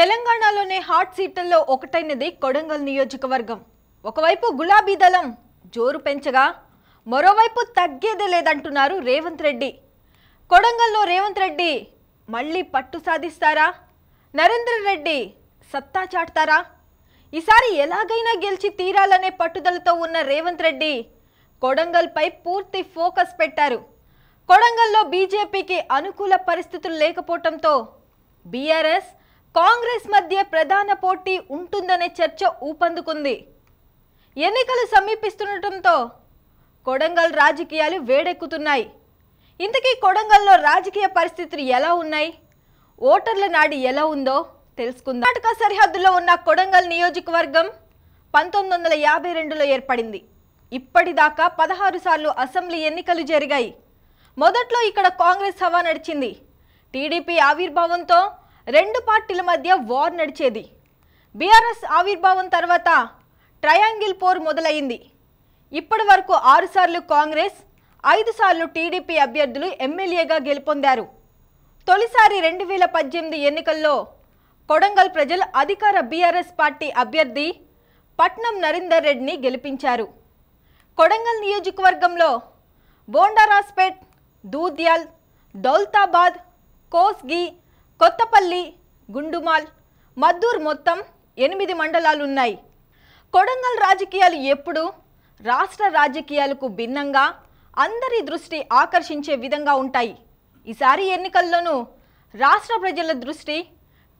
తెలంగాణలోనే హాట్ సీట్లలో ఒకటైనది కొడంగల్ నియోజకవర్గం ఒకవైపు గులాబీ దళం జోరు పెంచగా మరోవైపు తగ్గేదే లేదంటున్నారు రేవంత్ రెడ్డి కొడంగల్లో రేవంత్ రెడ్డి మళ్ళీ పట్టు సాధిస్తారా నరేంద్ర రెడ్డి సత్తా చాటుతారా ఈసారి ఎలాగైనా గెలిచి తీరాలనే పట్టుదలతో ఉన్న రేవంత్ రెడ్డి కొడంగల్పై పూర్తి ఫోకస్ పెట్టారు కొడంగల్లో బీజేపీకి అనుకూల పరిస్థితులు లేకపోవటంతో బీఆర్ఎస్ కాంగ్రెస్ మధ్య ప్రధాన పోటీ ఉంటుందనే చర్చ ఊపందుకుంది ఎన్నికలు సమీపిస్తుండటంతో కొడంగల్ రాజకీయాలు వేడెక్కుతున్నాయి ఇంతకీ కొడంగల్లో రాజకీయ పరిస్థితులు ఎలా ఉన్నాయి ఓటర్ల నాడి ఎలా ఉందో తెలుసుకుందాం కర్ణాటక సరిహద్దులో ఉన్న కొడంగల్ నియోజకవర్గం పంతొమ్మిది వందల యాభై రెండులో ఏర్పడింది ఇప్పటిదాకా పదహారు సార్లు అసెంబ్లీ ఎన్నికలు జరిగాయి మొదట్లో ఇక్కడ కాంగ్రెస్ హవా నడిచింది టీడీపీ ఆవిర్భావంతో రెండు పార్టీల మధ్య వార్ నడిచేది బీఆర్ఎస్ ఆవిర్భావం తర్వాత ట్రయాంగిల్ పోర్ మొదలైంది ఇప్పటి వరకు ఆరుసార్లు కాంగ్రెస్ ఐదుసార్లు టీడీపీ అభ్యర్థులు ఎమ్మెల్యేగా గెలుపొందారు తొలిసారి రెండు వేల పద్దెనిమిది ఎన్నికల్లో కొడంగల్ ప్రజలు అధికార బీఆర్ఎస్ పార్టీ అభ్యర్థి పట్నం నరేందర్ రెడ్డిని గెలిపించారు కొడంగల్ నియోజకవర్గంలో బోండారాస్పేట్ దూద్యాల్ దౌల్తాబాద్ కోస్గి కొత్తపల్లి గుండుమాల్ మద్దూర్ మొత్తం ఎనిమిది మండలాలున్నాయి కొడంగల్ రాజకీయాలు ఎప్పుడు రాష్ట్ర రాజకీయాలకు భిన్నంగా అందరి దృష్టి ఆకర్షించే విధంగా ఉంటాయి ఈసారి ఎన్నికల్లోనూ రాష్ట్ర ప్రజల దృష్టి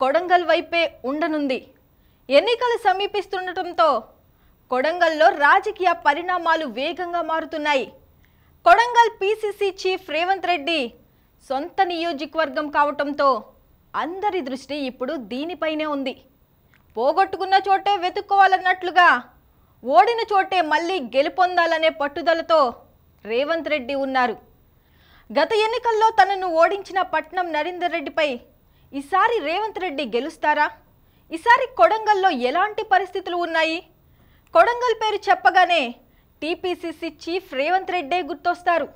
కొడంగల్ వైపే ఉండనుంది ఎన్నికలు సమీపిస్తుండటంతో కొడంగల్లో రాజకీయ పరిణామాలు వేగంగా మారుతున్నాయి కొడంగల్ పీసీసీ చీఫ్ రేవంత్ రెడ్డి సొంత నియోజకవర్గం కావటంతో అందరి దృష్టి ఇప్పుడు దీనిపైనే ఉంది పోగొట్టుకున్న చోటే వెతుక్కోవాలన్నట్లుగా ఓడిన చోటే మళ్ళీ గెలుపొందాలనే పట్టుదలతో రేవంత్ రెడ్డి ఉన్నారు గత ఎన్నికల్లో తనను ఓడించిన పట్నం నరేందర్ రెడ్డిపై ఈసారి రేవంత్ రెడ్డి గెలుస్తారా ఈసారి కొడంగల్లో ఎలాంటి పరిస్థితులు ఉన్నాయి కొడంగల్ పేరు చెప్పగానే టీపీసీసీ చీఫ్ రేవంత్ రెడ్డే గుర్తొస్తారు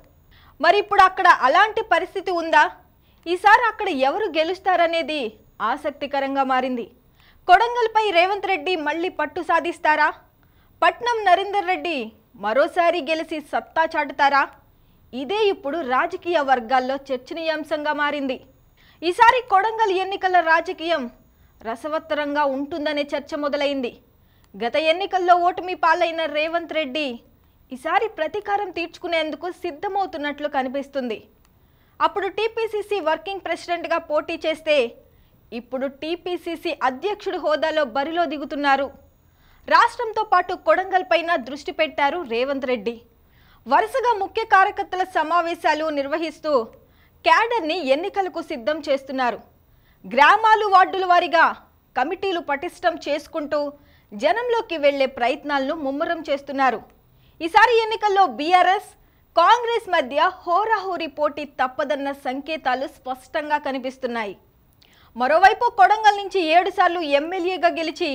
మరి ఇప్పుడు అక్కడ అలాంటి పరిస్థితి ఉందా ఈసారి అక్కడ ఎవరు గెలుస్తారనేది ఆసక్తికరంగా మారింది కొడంగల్పై రేవంత్ రెడ్డి మళ్ళీ పట్టు సాధిస్తారా పట్నం నరేందర్ రెడ్డి మరోసారి గెలిచి సత్తా చాటుతారా ఇదే ఇప్పుడు రాజకీయ వర్గాల్లో చర్చనీయాంశంగా మారింది ఈసారి కొడంగల్ ఎన్నికల రాజకీయం రసవత్తరంగా ఉంటుందనే చర్చ మొదలైంది గత ఎన్నికల్లో ఓటమి పాలైన రేవంత్ రెడ్డి ఈసారి ప్రతీకారం తీర్చుకునేందుకు సిద్ధమవుతున్నట్లు కనిపిస్తుంది అప్పుడు టీపీసీసీ వర్కింగ్ ప్రెసిడెంట్గా పోటీ చేస్తే ఇప్పుడు టీపీసీసీ అధ్యక్షుడి హోదాలో బరిలో దిగుతున్నారు రాష్ట్రంతో పాటు కొడంగల్ పైన దృష్టి పెట్టారు రేవంత్ రెడ్డి వరుసగా ముఖ్య కార్యకర్తల సమావేశాలు నిర్వహిస్తూ క్యాడర్ని ఎన్నికలకు సిద్ధం చేస్తున్నారు గ్రామాలు వార్డుల వారీగా కమిటీలు పటిష్టం చేసుకుంటూ జనంలోకి వెళ్లే ప్రయత్నాలను ముమ్మరం చేస్తున్నారు ఈసారి ఎన్నికల్లో బీఆర్ఎస్ కాంగ్రెస్ మధ్య హోరాహోరీ పోటీ తప్పదన్న సంకేతాలు స్పష్టంగా కనిపిస్తున్నాయి మరోవైపు కొడంగల్ నుంచి ఏడుసార్లు ఎమ్మెల్యేగా గెలిచి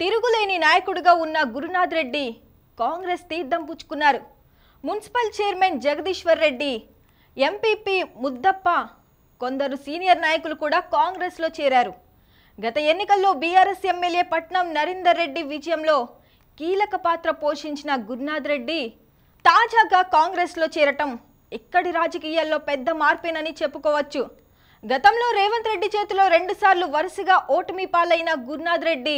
తిరుగులేని నాయకుడిగా ఉన్న గురునాథ్ రెడ్డి కాంగ్రెస్ తీర్థం పుచ్చుకున్నారు municipal chairman Jagadishwar Reddy MPP Muddappa కొందరు సీనియర్ నాయకులు కూడా కాంగ్రెస్లో చేరారు గత ఎన్నికల్లో బీఆర్ఎస్ ఎమ్మెల్యే పట్నం నరేందర్ రెడ్డి విజయంలో కీలక పాత్ర పోషించిన గురునాథ్ రెడ్డి తాజాగా కాంగ్రెస్లో చేరటం ఇక్కడి రాజకీయాల్లో పెద్ద మార్పేనని చెప్పుకోవచ్చు గతంలో రేవంత్ రెడ్డి చేతిలో రెండుసార్లు వరుసగా ఓటమి పాలైన గురునాథ్ రెడ్డి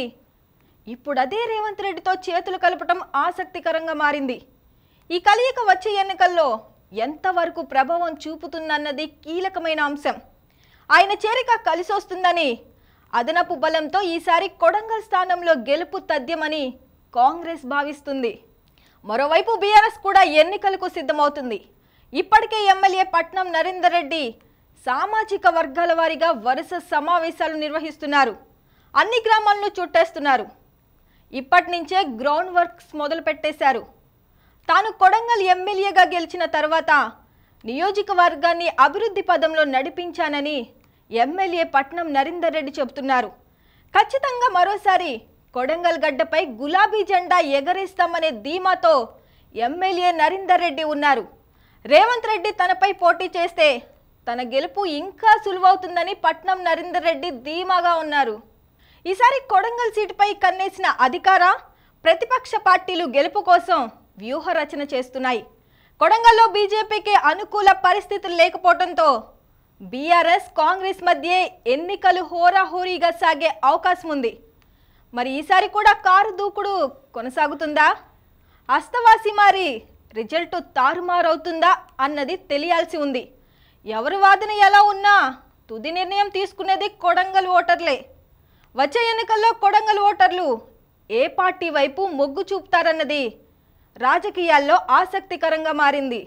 ఇప్పుడు అదే రేవంత్ రెడ్డితో చేతులు కలపటం ఆసక్తికరంగా మారింది ఈ కలయిక వచ్చే ఎన్నికల్లో ఎంతవరకు ప్రభావం చూపుతుందన్నది కీలకమైన అంశం ఆయన చేరిక కలిసి వస్తుందని అదనపు బలంతో ఈసారి కొడంగల్ స్థానంలో గెలుపు తథ్యమని కాంగ్రెస్ భావిస్తుంది మరోవైపు బీఆర్ఎస్ కూడా ఎన్నికలకు సిద్ధమవుతుంది ఇప్పటికే ఎమ్మెల్యే పట్నం నరేందర్ రెడ్డి సామాజిక వర్గాల వారీగా వరుస సమావేశాలు నిర్వహిస్తున్నారు అన్ని గ్రామాలను చుట్టేస్తున్నారు ఇప్పటి నుంచే గ్రౌండ్ వర్క్స్ మొదలు పెట్టేశారు తాను కొడంగల్ ఎమ్మెల్యేగా గెలిచిన తర్వాత నియోజకవర్గాన్ని అభివృద్ధి పదంలో నడిపించానని ఎమ్మెల్యే పట్నం నరేందర్ రెడ్డి చెబుతున్నారు ఖచ్చితంగా మరోసారి కొడంగల్ గడ్డపై గులాబీ జెండా ఎగరేస్తామనే ధీమాతో ఎమ్మెల్యే నరేందర్ రెడ్డి ఉన్నారు రేవంత్ రెడ్డి తనపై పోటీ చేస్తే తన గెలుపు ఇంకా సులువవుతుందని పట్నం నరేందర్ రెడ్డి ధీమాగా ఉన్నారు ఈసారి కొడంగల్ సీటుపై కన్నేసిన అధికార ప్రతిపక్ష పార్టీలు గెలుపు కోసం వ్యూహ రచన చేస్తున్నాయి కొడంగల్లో బీజేపీకి అనుకూల పరిస్థితులు లేకపోవడంతో బీఆర్ఎస్ కాంగ్రెస్ మధ్య ఎన్నికలు హోరాహోరీగా సాగే అవకాశం ఉంది మరి ఈసారి కూడా కారు దూకుడు కొనసాగుతుందా అస్తవాసి మారి రిజల్ట్ తారుమారవుతుందా అన్నది తెలియాల్సి ఉంది ఎవరి వాదన ఎలా ఉన్నా తుది నిర్ణయం తీసుకునేది కొడంగల్ ఓటర్లే వచ్చే ఎన్నికల్లో కొడంగల్ ఓటర్లు ఏ పార్టీ వైపు మొగ్గు చూపుతారన్నది రాజకీయాల్లో ఆసక్తికరంగా మారింది